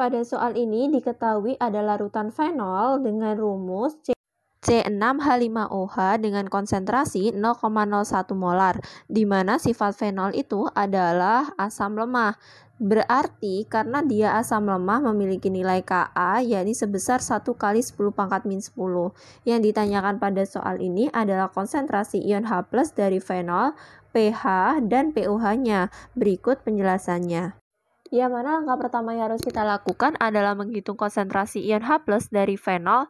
Pada soal ini diketahui ada larutan fenol dengan rumus C C6H5OH dengan konsentrasi 0,01 molar, di mana sifat fenol itu adalah asam lemah. Berarti karena dia asam lemah memiliki nilai Ka yakni sebesar 1 kali 10 pangkat min 10. Yang ditanyakan pada soal ini adalah konsentrasi ion H+ dari fenol, pH, dan POH-nya. Berikut penjelasannya ya mana langkah pertama yang harus kita lakukan adalah menghitung konsentrasi ion H+ plus dari fenol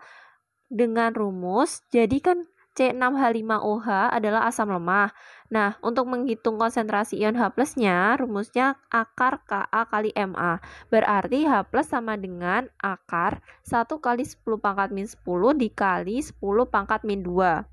dengan rumus. Jadi kan C6H5OH adalah asam lemah. Nah, untuk menghitung konsentrasi ion H plusnya rumusnya akar Ka kali Ma. Berarti H plus sama dengan akar 1 kali 10 pangkat min 10 dikali 10 pangkat min 2.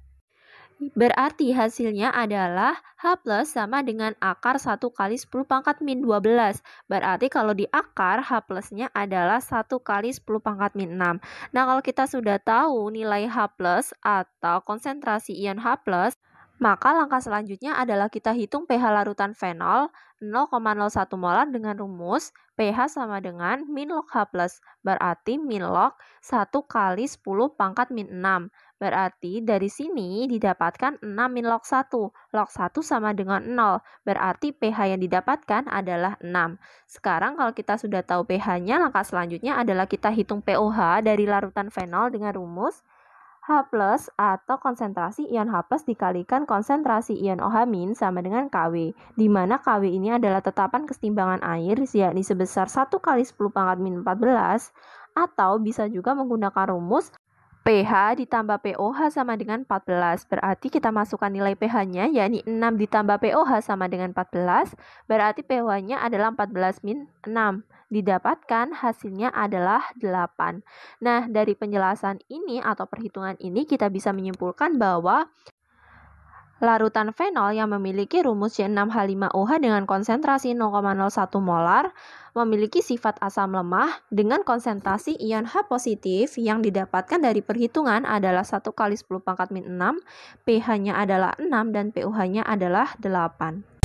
Berarti hasilnya adalah H plus sama dengan akar 1 kali 10 pangkat min 12. Berarti kalau di akar H plusnya adalah 1 kali 10 pangkat min 6. Nah kalau kita sudah tahu nilai H plus atau konsentrasi ion H plus, maka langkah selanjutnya adalah kita hitung pH larutan fenol 0,01 molar dengan rumus pH sama dengan min log H+. plus. Berarti min log 1 kali 10 pangkat min 6. Berarti dari sini didapatkan 6 min log 1. Log 1 sama dengan 0. Berarti pH yang didapatkan adalah 6. Sekarang kalau kita sudah tahu pH-nya, langkah selanjutnya adalah kita hitung pOH dari larutan fenol dengan rumus H+, plus atau konsentrasi ion H+, plus dikalikan konsentrasi ion OH- min sama dengan Kw, di mana Kw ini adalah tetapan kesetimbangan air, yakni sebesar 1 kali 10 pangkat min 14, atau bisa juga menggunakan rumus pH ditambah POH sama dengan 14. Berarti kita masukkan nilai pH-nya, yakni 6 ditambah POH sama dengan 14. Berarti pH-nya adalah 14 min 6. Didapatkan hasilnya adalah 8. Nah, dari penjelasan ini atau perhitungan ini kita bisa menyimpulkan bahwa Larutan fenol yang memiliki rumus C6H5OH dengan konsentrasi 0,01 molar memiliki sifat asam lemah dengan konsentrasi ion H positif yang didapatkan dari perhitungan adalah 1 kali 10 pangkat min 6, pH-nya adalah 6 dan POH-nya adalah 8.